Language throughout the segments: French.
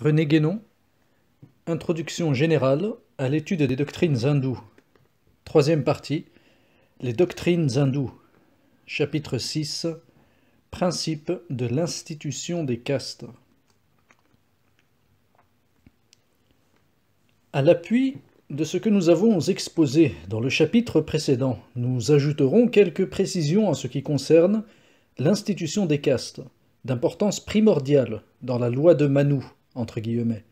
René Guénon, Introduction générale à l'étude des doctrines hindoues. Troisième partie, les doctrines hindoues. Chapitre 6, Principe de l'institution des castes. À l'appui de ce que nous avons exposé dans le chapitre précédent, nous ajouterons quelques précisions en ce qui concerne l'institution des castes, d'importance primordiale dans la loi de Manu guillemets,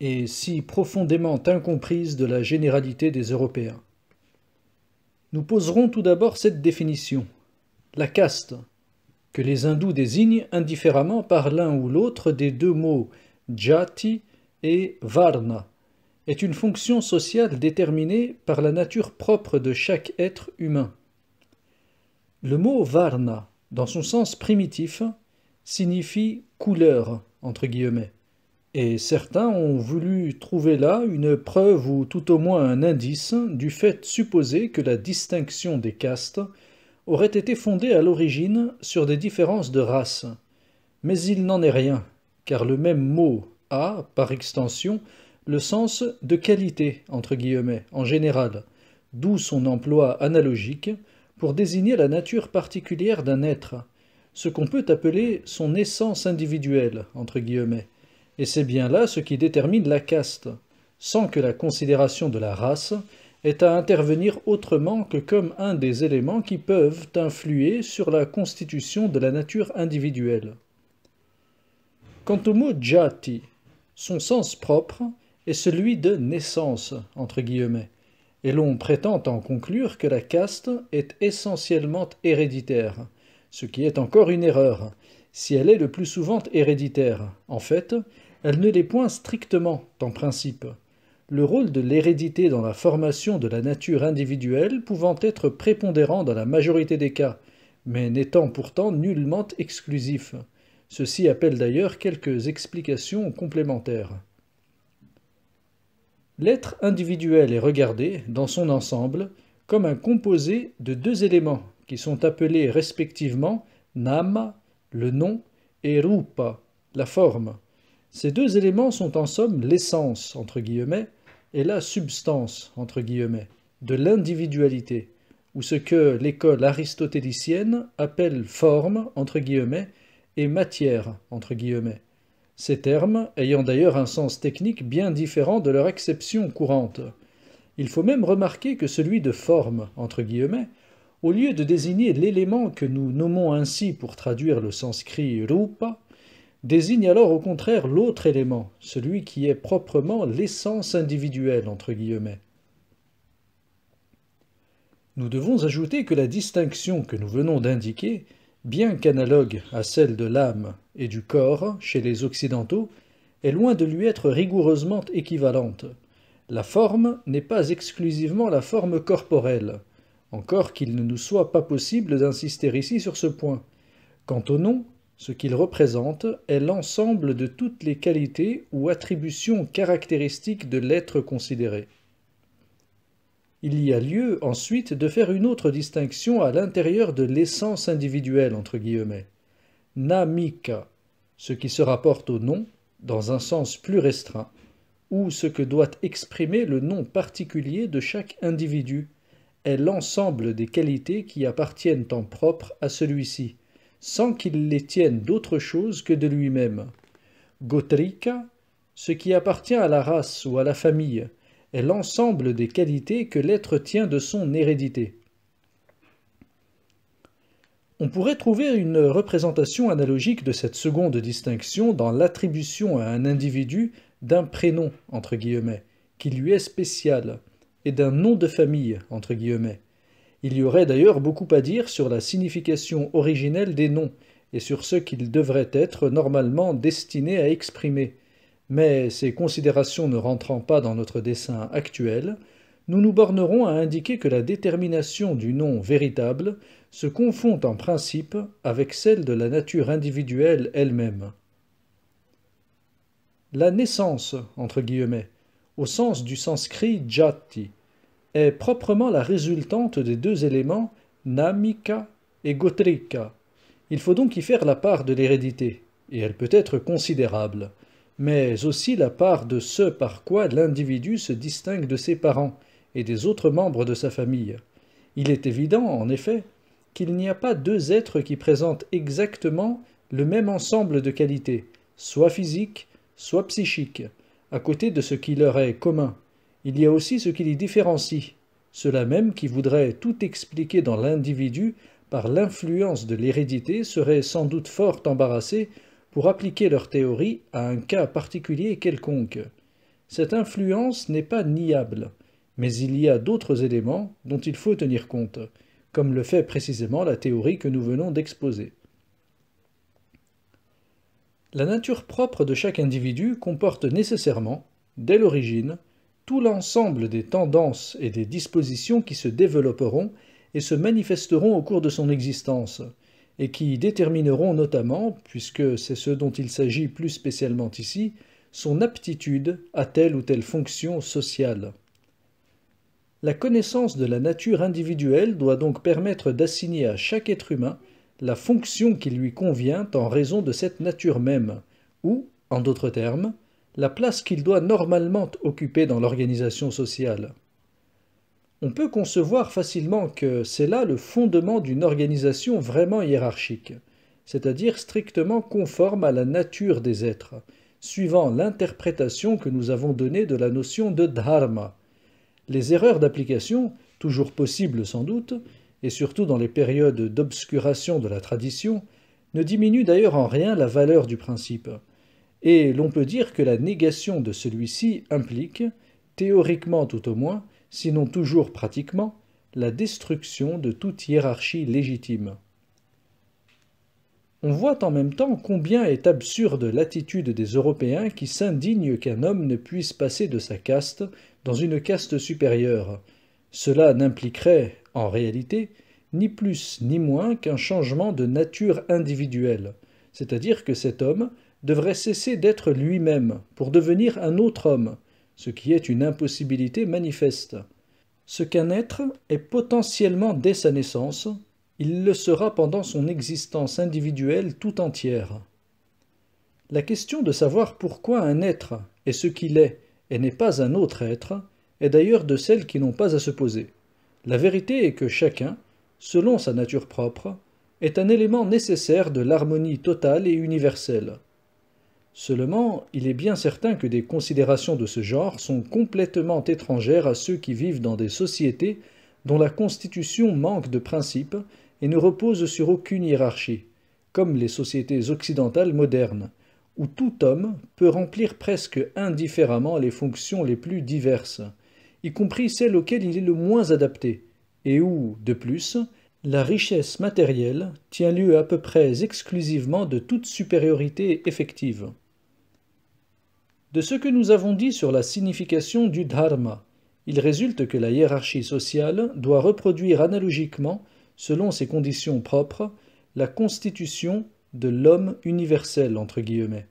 et si profondément incomprise de la généralité des Européens. Nous poserons tout d'abord cette définition, la caste, que les hindous désignent indifféremment par l'un ou l'autre des deux mots jati et varna, est une fonction sociale déterminée par la nature propre de chaque être humain. Le mot varna, dans son sens primitif, signifie couleur, entre guillemets et certains ont voulu trouver là une preuve ou tout au moins un indice du fait supposé que la distinction des castes aurait été fondée à l'origine sur des différences de race. Mais il n'en est rien, car le même mot a, par extension, le sens de qualité, entre guillemets, en général, d'où son emploi analogique pour désigner la nature particulière d'un être, ce qu'on peut appeler son essence individuelle, entre guillemets et c'est bien là ce qui détermine la caste, sans que la considération de la race ait à intervenir autrement que comme un des éléments qui peuvent influer sur la constitution de la nature individuelle. Quant au mot jati, son sens propre est celui de naissance, entre guillemets, et l'on prétend en conclure que la caste est essentiellement héréditaire, ce qui est encore une erreur, si elle est le plus souvent héréditaire. En fait, elle ne l'est point strictement, en principe. Le rôle de l'hérédité dans la formation de la nature individuelle pouvant être prépondérant dans la majorité des cas, mais n'étant pourtant nullement exclusif. Ceci appelle d'ailleurs quelques explications complémentaires. L'être individuel est regardé, dans son ensemble, comme un composé de deux éléments qui sont appelés respectivement nama, le nom, et rupa, la forme. Ces deux éléments sont en somme l'essence, entre guillemets, et la substance, entre guillemets, de l'individualité, ou ce que l'école aristotélicienne appelle forme, entre guillemets, et matière, entre guillemets. Ces termes ayant d'ailleurs un sens technique bien différent de leur acception courante. Il faut même remarquer que celui de forme, entre guillemets, au lieu de désigner l'élément que nous nommons ainsi pour traduire le sanskrit rupa, désigne alors au contraire l'autre élément, celui qui est proprement l'essence individuelle, entre guillemets. Nous devons ajouter que la distinction que nous venons d'indiquer, bien qu'analogue à celle de l'âme et du corps chez les Occidentaux, est loin de lui être rigoureusement équivalente. La forme n'est pas exclusivement la forme corporelle, encore qu'il ne nous soit pas possible d'insister ici sur ce point. Quant au nom, ce qu'il représente est l'ensemble de toutes les qualités ou attributions caractéristiques de l'être considéré. Il y a lieu ensuite de faire une autre distinction à l'intérieur de l'essence individuelle entre guillemets, namika, ce qui se rapporte au nom dans un sens plus restreint, ou ce que doit exprimer le nom particulier de chaque individu, est l'ensemble des qualités qui appartiennent en propre à celui-ci, sans qu'il les tienne d'autre chose que de lui-même. Gotrika, ce qui appartient à la race ou à la famille, est l'ensemble des qualités que l'être tient de son hérédité. On pourrait trouver une représentation analogique de cette seconde distinction dans l'attribution à un individu d'un prénom, entre guillemets, qui lui est spécial, et d'un nom de famille, entre guillemets, il y aurait d'ailleurs beaucoup à dire sur la signification originelle des noms et sur ce qu'ils devraient être normalement destinés à exprimer. Mais ces considérations ne rentrant pas dans notre dessin actuel, nous nous bornerons à indiquer que la détermination du nom véritable se confond en principe avec celle de la nature individuelle elle-même. La naissance, entre guillemets, au sens du sanskrit jati, est proprement la résultante des deux éléments namika et gotrika. Il faut donc y faire la part de l'hérédité, et elle peut être considérable, mais aussi la part de ce par quoi l'individu se distingue de ses parents et des autres membres de sa famille. Il est évident, en effet, qu'il n'y a pas deux êtres qui présentent exactement le même ensemble de qualités, soit physiques, soit psychiques, à côté de ce qui leur est commun, il y a aussi ce qui les différencie, ceux-là même qui voudraient tout expliquer dans l'individu par l'influence de l'hérédité seraient sans doute fort embarrassés pour appliquer leur théorie à un cas particulier quelconque. Cette influence n'est pas niable, mais il y a d'autres éléments dont il faut tenir compte, comme le fait précisément la théorie que nous venons d'exposer. La nature propre de chaque individu comporte nécessairement, dès l'origine, tout l'ensemble des tendances et des dispositions qui se développeront et se manifesteront au cours de son existence, et qui détermineront notamment, puisque c'est ce dont il s'agit plus spécialement ici, son aptitude à telle ou telle fonction sociale. La connaissance de la nature individuelle doit donc permettre d'assigner à chaque être humain la fonction qui lui convient en raison de cette nature même, ou, en d'autres termes, la place qu'il doit normalement occuper dans l'organisation sociale. On peut concevoir facilement que c'est là le fondement d'une organisation vraiment hiérarchique, c'est-à-dire strictement conforme à la nature des êtres, suivant l'interprétation que nous avons donnée de la notion de dharma. Les erreurs d'application, toujours possibles sans doute, et surtout dans les périodes d'obscuration de la tradition, ne diminuent d'ailleurs en rien la valeur du principe et l'on peut dire que la négation de celui-ci implique, théoriquement tout au moins, sinon toujours pratiquement, la destruction de toute hiérarchie légitime. On voit en même temps combien est absurde l'attitude des Européens qui s'indignent qu'un homme ne puisse passer de sa caste dans une caste supérieure. Cela n'impliquerait, en réalité, ni plus ni moins qu'un changement de nature individuelle, c'est-à-dire que cet homme, devrait cesser d'être lui-même pour devenir un autre homme, ce qui est une impossibilité manifeste. Ce qu'un être est potentiellement dès sa naissance, il le sera pendant son existence individuelle tout entière. La question de savoir pourquoi un être est ce qu'il est et n'est pas un autre être est d'ailleurs de celles qui n'ont pas à se poser. La vérité est que chacun, selon sa nature propre, est un élément nécessaire de l'harmonie totale et universelle. Seulement, il est bien certain que des considérations de ce genre sont complètement étrangères à ceux qui vivent dans des sociétés dont la constitution manque de principes et ne repose sur aucune hiérarchie, comme les sociétés occidentales modernes, où tout homme peut remplir presque indifféremment les fonctions les plus diverses, y compris celles auxquelles il est le moins adapté, et où, de plus, la richesse matérielle tient lieu à peu près exclusivement de toute supériorité effective. De ce que nous avons dit sur la signification du dharma, il résulte que la hiérarchie sociale doit reproduire analogiquement, selon ses conditions propres, la constitution de l'homme universel entre guillemets.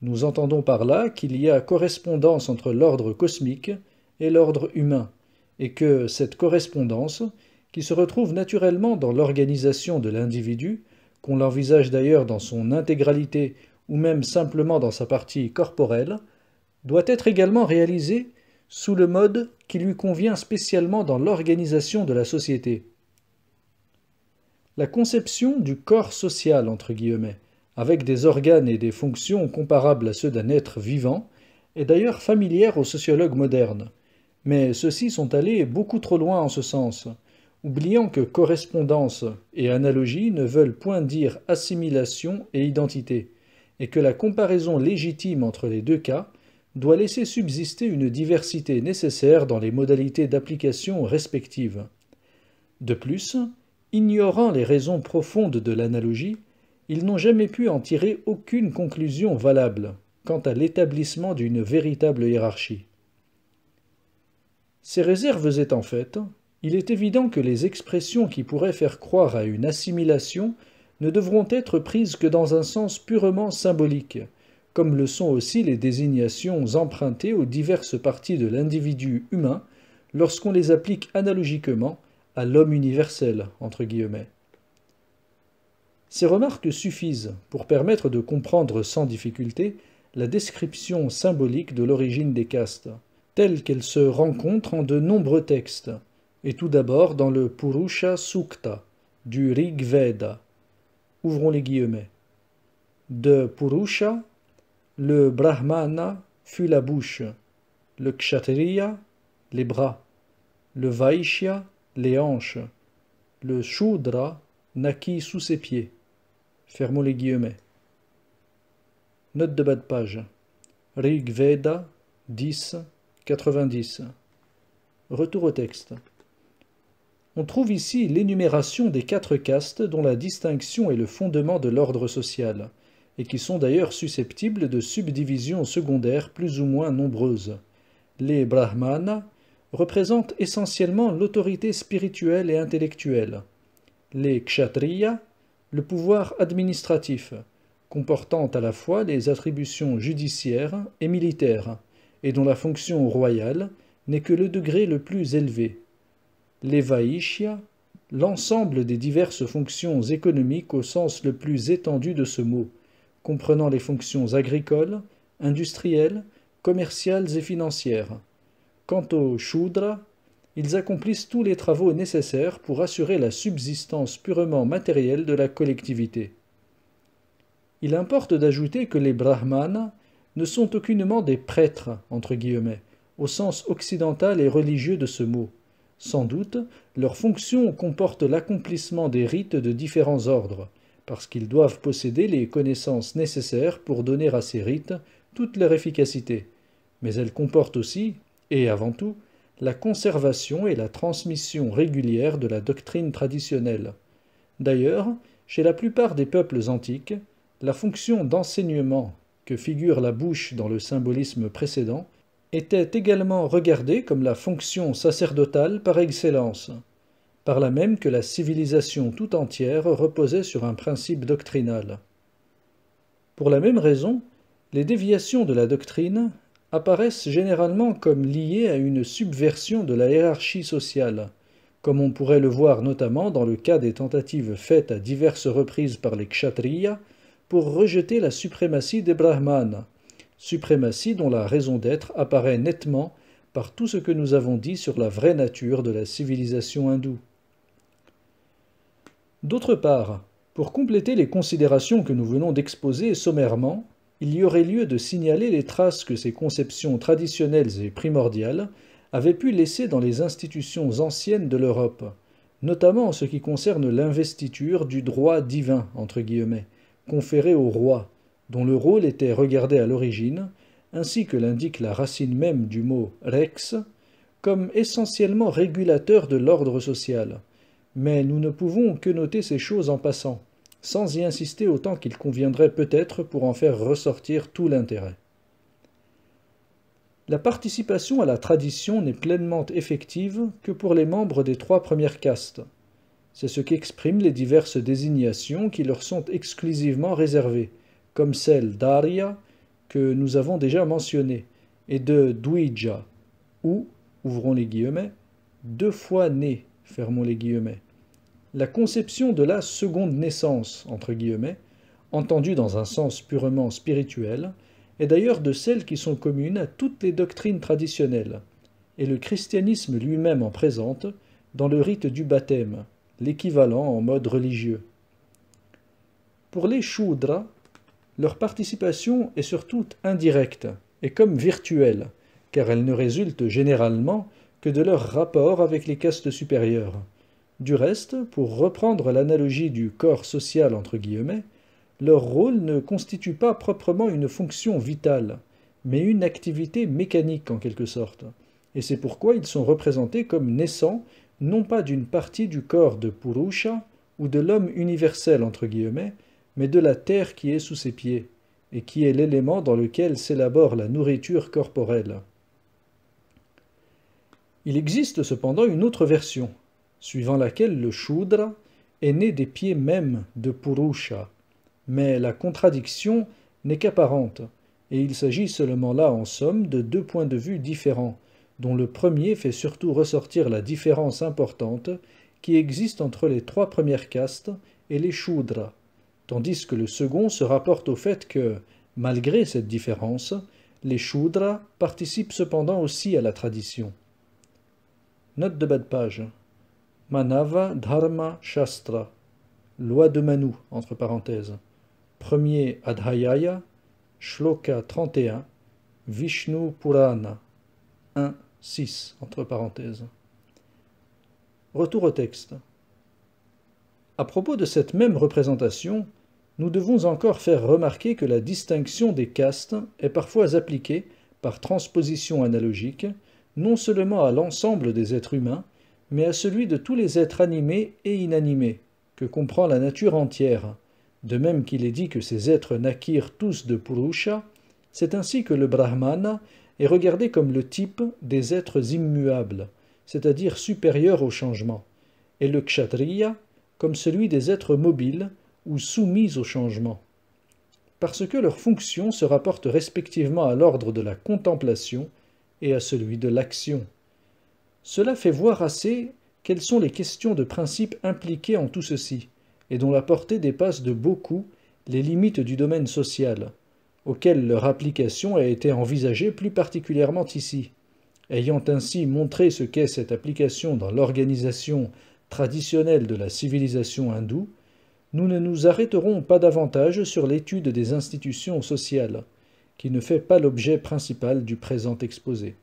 Nous entendons par là qu'il y a correspondance entre l'ordre cosmique et l'ordre humain, et que cette correspondance, qui se retrouve naturellement dans l'organisation de l'individu, qu'on l'envisage d'ailleurs dans son intégralité ou même simplement dans sa partie corporelle, doit être également réalisé sous le mode qui lui convient spécialement dans l'organisation de la société. La conception du corps social, entre guillemets, avec des organes et des fonctions comparables à ceux d'un être vivant, est d'ailleurs familière aux sociologues modernes. Mais ceux-ci sont allés beaucoup trop loin en ce sens, oubliant que correspondance et analogie ne veulent point dire assimilation et identité, et que la comparaison légitime entre les deux cas doit laisser subsister une diversité nécessaire dans les modalités d'application respectives. De plus, ignorant les raisons profondes de l'analogie, ils n'ont jamais pu en tirer aucune conclusion valable quant à l'établissement d'une véritable hiérarchie. Ces réserves étant faites, il est évident que les expressions qui pourraient faire croire à une assimilation ne devront être prises que dans un sens purement symbolique, comme le sont aussi les désignations empruntées aux diverses parties de l'individu humain lorsqu'on les applique analogiquement à l'homme universel, entre guillemets. Ces remarques suffisent pour permettre de comprendre sans difficulté la description symbolique de l'origine des castes, telle qu'elle se rencontre en de nombreux textes, et tout d'abord dans le Purusha Sukta du Rig Veda. Ouvrons les guillemets. De Purusha le Brahmana fut la bouche, le Kshatriya les bras, le Vaishya les hanches, le Shudra naquit sous ses pieds. Fermons les guillemets. Note de bas de page. Rig Veda 10, 90. Retour au texte. On trouve ici l'énumération des quatre castes dont la distinction est le fondement de l'ordre social et qui sont d'ailleurs susceptibles de subdivisions secondaires plus ou moins nombreuses. Les brahmanas représentent essentiellement l'autorité spirituelle et intellectuelle. Les kshatriyas, le pouvoir administratif, comportant à la fois les attributions judiciaires et militaires, et dont la fonction royale n'est que le degré le plus élevé. Les vaishyas, l'ensemble des diverses fonctions économiques au sens le plus étendu de ce mot, comprenant les fonctions agricoles, industrielles, commerciales et financières. Quant aux Shudra, ils accomplissent tous les travaux nécessaires pour assurer la subsistance purement matérielle de la collectivité. Il importe d'ajouter que les brahmanes ne sont aucunement des prêtres, entre guillemets, au sens occidental et religieux de ce mot. Sans doute, leurs fonctions comportent l'accomplissement des rites de différents ordres parce qu'ils doivent posséder les connaissances nécessaires pour donner à ces rites toute leur efficacité, mais elle comporte aussi, et avant tout, la conservation et la transmission régulière de la doctrine traditionnelle. D'ailleurs, chez la plupart des peuples antiques, la fonction d'enseignement que figure la bouche dans le symbolisme précédent était également regardée comme la fonction sacerdotale par excellence, par la même que la civilisation tout entière reposait sur un principe doctrinal. Pour la même raison, les déviations de la doctrine apparaissent généralement comme liées à une subversion de la hiérarchie sociale, comme on pourrait le voir notamment dans le cas des tentatives faites à diverses reprises par les Kshatriyas pour rejeter la suprématie des Brahmanes, suprématie dont la raison d'être apparaît nettement par tout ce que nous avons dit sur la vraie nature de la civilisation hindoue. D'autre part, pour compléter les considérations que nous venons d'exposer sommairement, il y aurait lieu de signaler les traces que ces conceptions traditionnelles et primordiales avaient pu laisser dans les institutions anciennes de l'Europe, notamment en ce qui concerne l'investiture du droit divin, entre guillemets, conféré au roi, dont le rôle était regardé à l'origine, ainsi que l'indique la racine même du mot rex, comme essentiellement régulateur de l'ordre social, mais nous ne pouvons que noter ces choses en passant, sans y insister autant qu'il conviendrait peut-être pour en faire ressortir tout l'intérêt. La participation à la tradition n'est pleinement effective que pour les membres des trois premières castes. C'est ce qu'expriment les diverses désignations qui leur sont exclusivement réservées, comme celle d'Arya, que nous avons déjà mentionnée, et de Dwija, ou, ouvrons les guillemets, deux fois né, fermons les guillemets, la conception de la seconde naissance, entre guillemets, entendue dans un sens purement spirituel, est d'ailleurs de celles qui sont communes à toutes les doctrines traditionnelles, et le christianisme lui-même en présente dans le rite du baptême, l'équivalent en mode religieux. Pour les Shudras, leur participation est surtout indirecte et comme virtuelle, car elle ne résulte généralement que de leur rapport avec les castes supérieures. Du reste, pour reprendre l'analogie du corps social entre guillemets, leur rôle ne constitue pas proprement une fonction vitale, mais une activité mécanique en quelque sorte, et c'est pourquoi ils sont représentés comme naissants non pas d'une partie du corps de Purusha ou de l'homme universel entre guillemets, mais de la terre qui est sous ses pieds, et qui est l'élément dans lequel s'élabore la nourriture corporelle. Il existe cependant une autre version, suivant laquelle le Shudra est né des pieds mêmes de Purusha. Mais la contradiction n'est qu'apparente, et il s'agit seulement là en somme de deux points de vue différents, dont le premier fait surtout ressortir la différence importante qui existe entre les trois premières castes et les Shudras, tandis que le second se rapporte au fait que, malgré cette différence, les Shudras participent cependant aussi à la tradition. Note de bas de page. Manava Dharma Shastra, loi de Manu, entre parenthèses. Premier Adhyaya, Shloka 31, Vishnu Purana, 1, 6, entre parenthèses. Retour au texte. À propos de cette même représentation, nous devons encore faire remarquer que la distinction des castes est parfois appliquée, par transposition analogique, non seulement à l'ensemble des êtres humains, mais à celui de tous les êtres animés et inanimés, que comprend la nature entière. De même qu'il est dit que ces êtres naquirent tous de Purusha, c'est ainsi que le Brahmana est regardé comme le type des êtres immuables, c'est-à-dire supérieurs au changement, et le Kshatriya comme celui des êtres mobiles ou soumis au changement. Parce que leurs fonctions se rapportent respectivement à l'ordre de la contemplation et à celui de l'action. Cela fait voir assez quelles sont les questions de principe impliquées en tout ceci, et dont la portée dépasse de beaucoup les limites du domaine social, auquel leur application a été envisagée plus particulièrement ici. Ayant ainsi montré ce qu'est cette application dans l'organisation traditionnelle de la civilisation hindoue, nous ne nous arrêterons pas davantage sur l'étude des institutions sociales, qui ne fait pas l'objet principal du présent exposé.